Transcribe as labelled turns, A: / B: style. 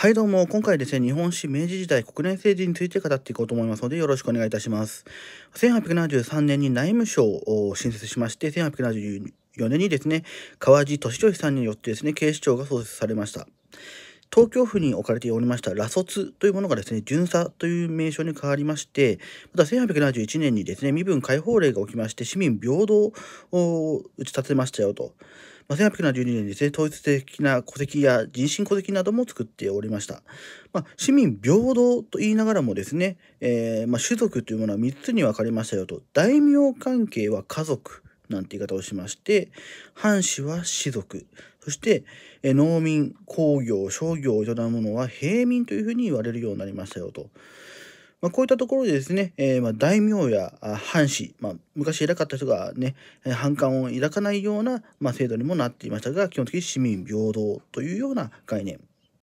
A: はいどうも、今回ですね、日本史明治時代国内政治について語っていこうと思いますので、よろしくお願いいたします。1873年に内務省を新設しまして、1874年にですね、川地敏俊さんによってですね、警視庁が創設されました。東京府に置かれておりました羅卒というものがですね、巡査という名称に変わりまして、また1871年にですね、身分解放令が起きまして、市民平等を打ち立てましたよと。まあ、1872年にですね、統一的な戸籍や人身戸籍なども作っておりました。まあ、市民平等と言いながらもですね、えー、まあ、種族というものは3つに分かれましたよと。大名関係は家族。なんて言い方をしまして、藩士は士族、そして農民、工業、商業を営む者は平民というふうに言われるようになりましたよと。まあ、こういったところでですね、えー、ま大名や藩士、まあ、昔偉かった人がね、反感を抱かないような、ま制度にもなっていましたが、基本的に市民平等というような概念。